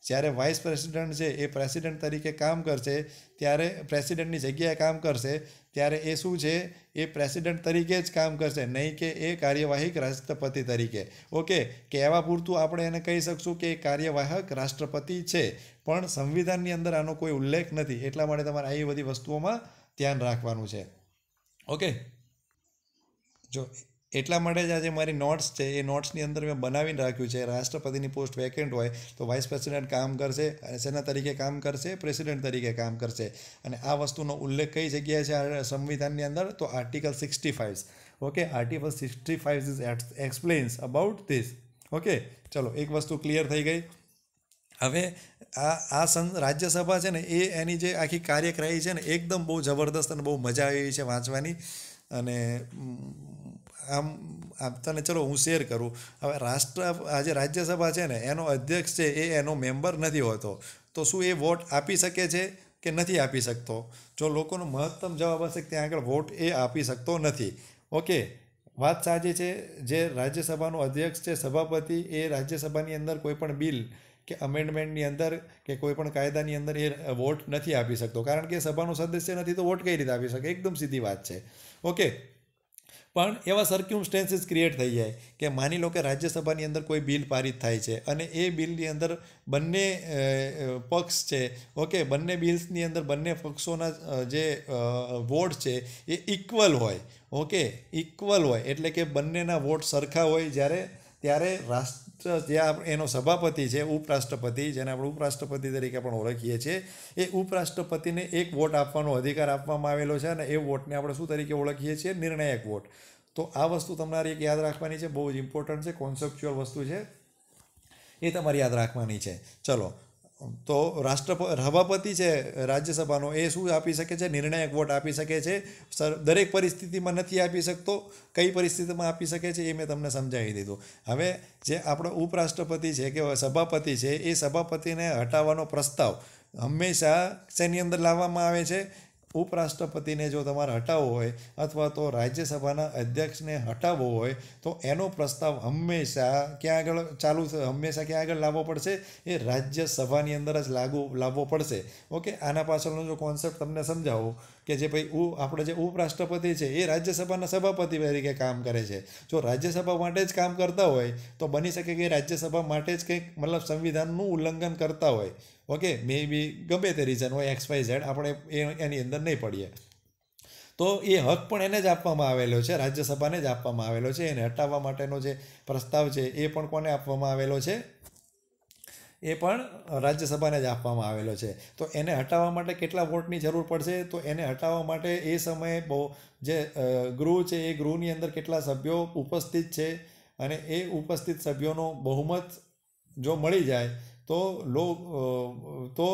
જ્યારે વાઇસ પ્રેસિડન્ટ છે એ પ્રેસિડન્ટ તરીકે કામ કરશે ત્યારે પ્રેસિડન્ટની જગ્યાએ કામ કરશે ત્યારે એ શું છે એ પ્રેસિડન્ટ તરીકે જ કામ કરશે નહીં કે એ કાર્યવાહક રાષ્ટ્રપતિ તરીકે ઓકે કહેવા પૂરતું આપણે એને કહી શકશું કે એ કાર્યવાહક રાષ્ટ્રપતિ છે પણ સંવિધાનની અંદર આનો કોઈ ઉલ્લેખ નથી એટલા માટે તમારે આવી બધી વસ્તુઓમાં ધ્યાન રાખવાનું છે ઓકે જો એટલા માટે જ આજે મારી નોટ્સ છે એ નોટ્સની અંદર મેં બનાવીને રાખ્યું છે રાષ્ટ્રપતિની પોસ્ટ વેકેન્ટ હોય તો વાઇસ પ્રેસિડેન્ટ કામ કરશે અને સેના તરીકે કામ કરશે પ્રેસિડેન્ટ તરીકે કામ કરશે અને આ વસ્તુનો ઉલ્લેખ કઈ જગ્યાએ છે સંવિધાનની અંદર તો article sixty five okay article sixty five is explains about this okay ચલો એક વસ્તુ ક્લિયર થઈ ગઈ હવે આ આ સં રાજ્યસભા છે ને એ એની જે આખી કાર્યક્રાહી છે ને એકદમ બહુ જબરદસ્ત અને બહુ મજા આવી છે વાંચવાની અને આમ તને ચલો હું શેર કરું હવે રાષ્ટ્ર આજે રાજ્યસભા છે ને એનો અધ્યક્ષ છે એ એનો મેમ્બર નથી હોતો તો શું એ વોટ આપી શકે છે કે નથી આપી શકતો જો લોકોનો મહત્તમ જવાબ હશે ત્યાં આગળ વોટ એ આપી શકતો નથી ઓકે વાત સાચી છે જે રાજ્યસભાનો અધ્યક્ષ છે સભાપતિ એ રાજ્યસભાની અંદર કોઈપણ બિલ કે અમેન્ડમેન્ટની અંદર કે કોઈપણ કાયદાની અંદર એ વોટ નથી આપી શકતો કારણ કે સભાનો સદસ્ય નથી તો વોટ કઈ રીતે આપી શકે એકદમ સીધી વાત છે ઓકે પણ એવા સર્ક્યુમસ્ટેન્સીસ ક્રિએટ થઈ જાય કે માની લો કે રાજ્યસભાની અંદર કોઈ બિલ પારિત થાય છે અને એ બિલની અંદર બંને પક્ષ છે ઓકે બંને બિલ્સની અંદર બંને પક્ષોના જે વોટ છે એ ઇક્વલ હોય ઓકે ઇક્વલ હોય એટલે કે બંનેના વોટ સરખા હોય જ્યારે ત્યારે રાષ્ટ્ર જે એનો સભાપતિ છે ઉપરાષ્ટ્રપતિ જેને આપણે ઉપરાષ્ટ્રપતિ તરીકે પણ ઓળખીએ છીએ એ ઉપરાષ્ટ્રપતિને એક વોટ આપવાનો અધિકાર આપવામાં આવેલો છે અને એ વોટને આપણે શું તરીકે ઓળખીએ છીએ નિર્ણાયક વોટ તો આ વસ્તુ તમારે એક યાદ રાખવાની છે બહુ જ ઇમ્પોર્ટન્ટ છે કોન્સેપ્ચ્યુઅલ વસ્તુ છે એ તમારે યાદ રાખવાની છે ચલો તો રાષ્ટ્ર સભાપતિ છે રાજ્યસભાનો એ શું આપી શકે છે નિર્ણાયક વોટ આપી શકે છે દરેક પરિસ્થિતિમાં નથી આપી શકતો કઈ પરિસ્થિતિમાં આપી શકે છે એ મેં તમને સમજાવી દીધું હવે જે આપણો ઉપરાષ્ટ્રપતિ છે કે સભાપતિ છે એ સભાપતિને હટાવવાનો પ્રસ્તાવ હંમેશા શેની અંદર લાવવામાં આવે છે ઉપરાષ્ટ્રપતિને જો તમારે હટાવવો હોય અથવા તો રાજ્યસભાના અધ્યક્ષને હટાવવો હોય તો એનો પ્રસ્તાવ હંમેશા ક્યાં આગળ ચાલુ હંમેશા ક્યાં આગળ લાવવો પડશે એ રાજ્યસભાની અંદર જ લાગુ લાવવો પડશે ઓકે આના પાછળનો જો કોન્સેપ્ટ તમને સમજાવો કે જે ભાઈ ઉ આપણે જે ઉપરાષ્ટ્રપતિ છે એ રાજ્યસભાના સભાપતિ તરીકે કામ કરે છે જો રાજ્યસભા માટે જ કામ કરતા હોય તો બની શકે કે રાજ્યસભા માટે જ કંઈક મતલબ સંવિધાનનું ઉલ્લંઘન કરતા હોય ઓકે મે બી ગમે તે રીઝન હોય એક્સ વાય ઝેડ આપણે એની અંદર નહીં પડીએ તો એ હક પણ એને જ આપવામાં આવેલો છે રાજ્યસભાને જ આપવામાં આવેલો છે એને હટાવવા માટેનો જે પ્રસ્તાવ છે એ પણ કોને આપવામાં આવેલો છે એ પણ રાજ્યસભાને જ આપવામાં આવેલો છે તો એને હટાવવા માટે કેટલા વોટની જરૂર પડશે તો એને હટાવવા માટે એ સમયે બહુ જે ગૃહ છે એ ગૃહની અંદર કેટલા સભ્યો ઉપસ્થિત છે અને એ ઉપસ્થિત સભ્યોનો બહુમત જો મળી જાય તો લો તો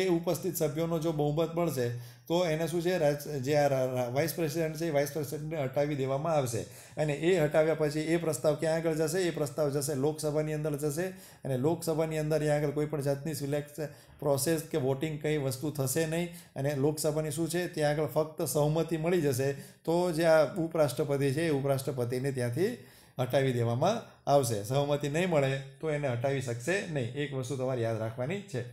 એ ઉપસ્થિત સભ્યોનો જો બહુમત મળશે તો એને શું છે જે આ વાઇસ પ્રેસિડેન્ટ છે એ વાઇસ પ્રેસિડેન્ટને હટાવી દેવામાં આવશે અને એ હટાવ્યા પછી એ પ્રસ્તાવ ક્યાં આગળ જશે એ પ્રસ્તાવ જશે લોકસભાની અંદર જશે અને લોકસભાની અંદર અહીંયા આગળ કોઈ પણ જાતની સિલેક્ટ પ્રોસેસ કે વોટિંગ કંઈ વસ્તુ થશે નહીં અને લોકસભાની શું છે ત્યાં આગળ ફક્ત સહમતિ મળી જશે તો જે આ ઉપરાષ્ટ્રપતિ છે એ ઉપરાષ્ટ્રપતિને ત્યાંથી હટાવી દેવામાં આવશે સહમતિ નહીં મળે તો એને હટાવી શકશે નહીં એક વસ્તુ તમારે યાદ રાખવાની છે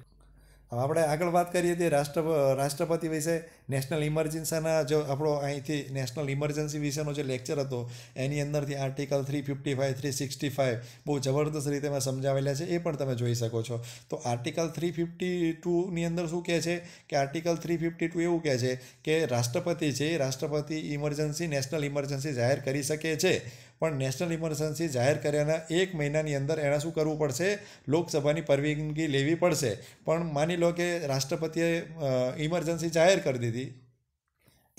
હવે આપણે આગળ વાત કરીએ તે રાષ્ટ્ર રાષ્ટ્રપતિ વિશે નેશનલ ઇમરજન્સીના જો આપણો અહીંથી નેશનલ ઇમરજન્સી વિશેનો જે લેક્ચર હતો એની અંદરથી article three fifty five three sixty five બહુ જબરદસ્ત રીતે મેં સમજાવેલા છે એ પણ તમે જોઈ શકો છો તો આર્ટિકલ થ્રી ફિફ્ટી ટુની અંદર શું કહે છે કે આર્ટિકલ થ્રી ફિફ્ટી ટુ એવું કહે છે કે રાષ્ટ્રપતિ છે રાષ્ટ્રપતિ ઇમરજન્સી નેશનલ ઇમરજન્સી જાહેર કરી શકે છે પણ નેશનલ ઇમરજન્સી જાહેર કર્યાના એક મહિનાની અંદર એણે શું કરવું પડશે લોકસભાની પરવાનગી લેવી પડશે પણ માની લો કે રાષ્ટ્રપતિએ ઇમરજન્સી જાહેર કરી દીધી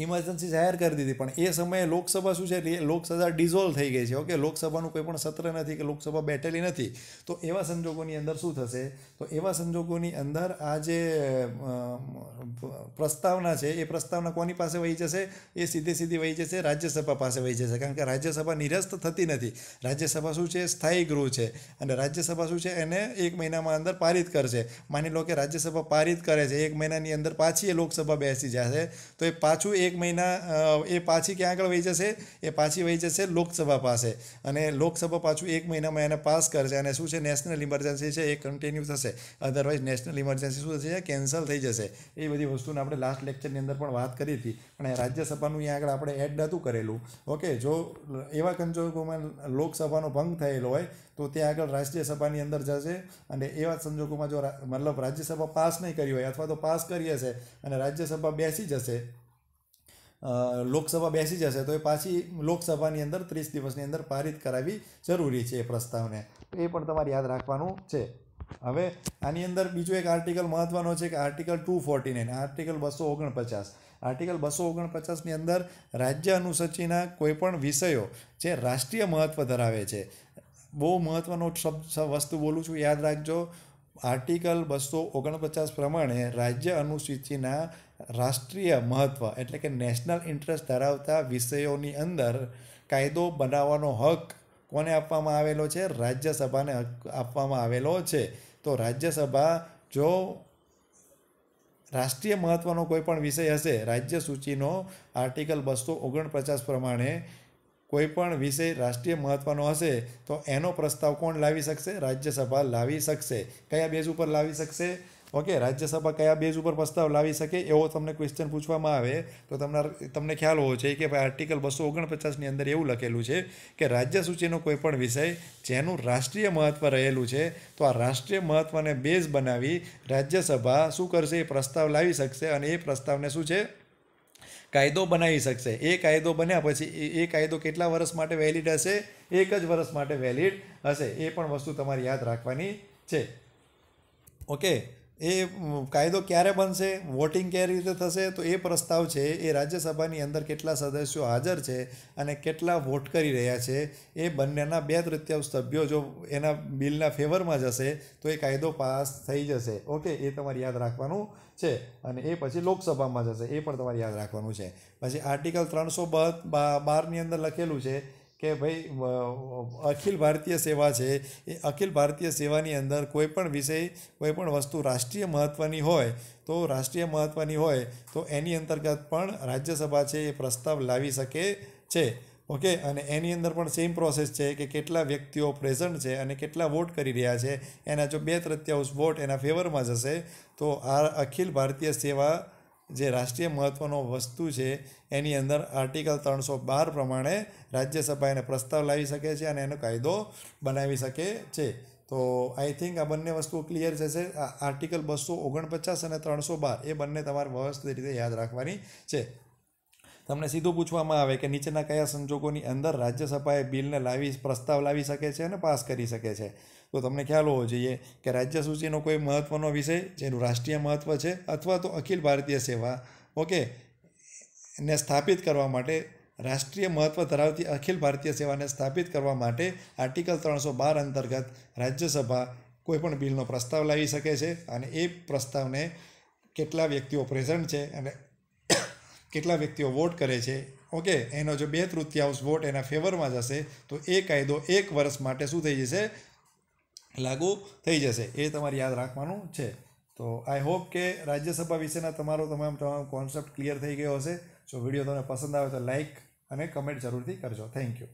ઇમરજન્સી જાહેર કરી દીધી પણ એ સમયે લોકસભા શું છે એ લોકસભા ડિઝોલ્વ થઈ ગઈ છે ઓકે લોકસભાનું કોઈ પણ સત્ર નથી કે લોકસભા બેઠેલી નથી તો એવા સંજોગોની અંદર શું થશે તો એવા સંજોગોની અંદર આ જે પ્રસ્તાવના છે એ પ્રસ્તાવના કોની પાસે વહી જશે એ સીધી સીધી વહી જશે રાજ્યસભા પાસે વહી જશે કારણ કે રાજ્યસભા નિરસ્ત થતી નથી રાજ્યસભા શું છે સ્થાયી ગૃહ છે અને રાજ્યસભા શું છે એને એક મહિનામાં અંદર પારિત કરશે માની લો કે રાજ્યસભા પારિત કરે છે એક મહિનાની અંદર પાછી એ લોકસભા બેસી જશે તો એ પાછું એક મહિના એ પાછી ક્યાં આગળ વહી જશે એ પાછી વહી જશે લોકસભા પાસે અને લોકસભા પાછું એક મહિનામાં એને પાસ કરશે અને શું છે નેશનલ ઇમરજન્સી છે એ કન્ટિન્યુ થશે અધરવાઇઝ નેશનલ ઇમરજન્સી શું થશે કેન્સલ થઈ જશે એ બધી વસ્તુને આપણે લાસ્ટ લેક્ચરની અંદર પણ વાત કરી હતી પણ રાજ્યસભાનું અહીંયા આગળ આપણે એડ નહોતું કરેલું ઓકે જો એવા સંજોગોમાં લોકસભાનો ભંગ થયેલો હોય તો ત્યાં આગળ રાજ્યસભાની અંદર જશે અને એવા સંજોગોમાં જો મતલબ રાજ્યસભા પાસ નહીં કરી હોય અથવા તો પાસ કરી હશે અને રાજ્યસભા બેસી જશે લોકસભા બેસી જશે તો એ પાછી લોકસભાની અંદર ત્રીસ દિવસની અંદર પારિત કરાવી જરૂરી છે એ પ્રસ્તાવને એ પણ તમારે યાદ રાખવાનું છે હવે આની અંદર બીજો એક આર્ટિકલ મહત્ત્વનો છે કે article two forty nine article બસો ઓગણપચાસ આર્ટિકલ બસો ઓગણપચાસની અંદર રાજ્ય અનુસૂચિના કોઈપણ વિષયો જે રાષ્ટ્રીય મહત્ત્વ ધરાવે છે બહુ મહત્ત્વનો વસ્તુ બોલું છું યાદ રાખજો આર્ટિકલ બસો ઓગણપચાસ પ્રમાણે રાજ્ય અનુસૂચિના રાષ્ટ્રીય મહત્વ એટલે કે નેશનલ ઇન્ટરેસ્ટ ધરાવતા વિષયોની અંદર કાયદો બનાવવાનો હક કોને આપવામાં આવેલો છે રાજ્યસભાને હક આપવામાં આવેલો છે તો રાજ્યસભા જો રાષ્ટ્રીય મહત્ત્વનો કોઈ પણ વિષય હશે રાજ્ય સૂચિનો આર્ટિકલ બસો ઓગણપચાસ પ્રમાણે કોઈપણ વિષય રાષ્ટ્રીય મહત્ત્વનો હશે તો એનો પ્રસ્તાવ કોણ લાવી શકશે રાજ્યસભા લાવી શકશે કયા બેઝ ઉપર લાવી શકશે ઓકે રાજ્યસભા કયા બેઝ ઉપર પ્રસ્તાવ લાવી શકે એવો તમને ક્વેશ્ચન પૂછવામાં આવે તો તમને તમને ખ્યાલ હોવો છે કે ભાઈ આર્ટિકલ બસો ઓગણપચાસની અંદર એવું લખેલું છે કે રાજ્ય સૂચિનો કોઈપણ વિષય જેનું રાષ્ટ્રીય મહત્ત્વ રહેલું છે તો આ રાષ્ટ્રીય મહત્ત્વને બેઝ બનાવી રાજ્યસભા શું કરશે એ પ્રસ્તાવ લાવી શકશે અને એ પ્રસ્તાવને શું છે કાયદો બનાવી શકશે એ કાયદો બન્યા પછી એ કાયદો કેટલા વર્ષ માટે વેલિડ હશે એક જ વર્ષ માટે વેલિડ હશે એ પણ વસ્તુ તમારે યાદ રાખવાની છે ઓકે એ કાયદો ક્યારે બનશે વોટિંગ કઈ રીતે થશે તો એ પ્રસ્તાવ છે એ રાજ્યસભાની અંદર કેટલા સદસ્યો હાજર છે અને કેટલા વોટ કરી રહ્યા છે એ બંનેના બે તૃતીયાંશ સભ્યો જો એના બિલના ફેવરમાં જશે તો એ કાયદો પાસ થઈ જશે ઓકે એ તમારે યાદ રાખવાનું છે અને એ પછી લોકસભામાં જશે એ પણ તમારે યાદ રાખવાનું છે પછી આર્ટિકલ ત્રણસો બારની અંદર લખેલું છે કે ભાઈ અખિલ ભારતીય સેવા છે એ અખિલ ભારતીય સેવાની અંદર કોઈપણ વિષય કોઈપણ વસ્તુ રાષ્ટ્રીય મહત્ત્વની હોય તો રાષ્ટ્રીય મહત્ત્વની હોય તો એની અંતર્ગત પણ રાજ્યસભા છે એ પ્રસ્તાવ લાવી શકે છે ઓકે અને એની અંદર પણ સેમ પ્રોસેસ છે કે કેટલા વ્યક્તિઓ પ્રેઝન્ટ છે અને કેટલા વોટ કરી રહ્યા છે એના જો બે તૃત્યાંશ વોટ એના ફેવરમાં જશે તો આ અખિલ ભારતીય સેવા જે રાષ્ટ્રીય મહત્ત્વનો વસ્તુ છે એની અંદર આર્ટિકલ ત્રણસો બાર પ્રમાણે રાજ્યસભા એને પ્રસ્તાવ લાવી શકે છે અને એનો કાયદો બનાવી શકે છે તો આઈ થિંક આ બંને વસ્તુઓ ક્લિયર જશે આર્ટિકલ બસો ઓગણપચાસ અને ત્રણસો બાર એ બંને તમારે વ્યવસ્થિત રીતે યાદ રાખવાની છે તમને સીધું પૂછવામાં આવે કે નીચેના કયા સંજોગોની અંદર રાજ્યસભાએ બિલને લાવી પ્રસ્તાવ લાવી શકે છે અને પાસ કરી શકે છે તો તમને ખ્યાલ હોવો જોઈએ કે રાજ્ય સૂચિનો કોઈ મહત્ત્વનો વિષય જેનું રાષ્ટ્રીય મહત્ત્વ છે અથવા તો અખિલ ભારતીય સેવા ઓકે ને સ્થાપિત કરવા માટે રાષ્ટ્રીય મહત્ત્વ ધરાવતી અખિલ ભારતીય સેવાને સ્થાપિત કરવા માટે આર્ટિકલ ત્રણસો બાર અંતર્ગત રાજ્યસભા કોઈપણ બિલનો પ્રસ્તાવ લાવી શકે છે અને એ પ્રસ્તાવને કેટલા વ્યક્તિઓ પ્રેઝન્ટ છે અને કેટલા વ્યક્તિઓ વોટ કરે છે ઓકે એનો જો બે તૃતીયાંશ વોટ એના ફેવરમાં જશે તો એ કાયદો એક વર્ષ માટે શું થઈ જશે લાગુ થઈ જશે એ તમારે યાદ રાખવાનું છે તો આઈ હોપ કે રાજ્યસભા વિશેના તમારો તમામ તમામ કોન્સેપ્ટ ક્લિયર થઈ ગયો હશે જો વિડીયો તમને પસંદ આવે તો લાઇક અને કમેન્ટ જરૂરથી કરજો થેન્ક યુ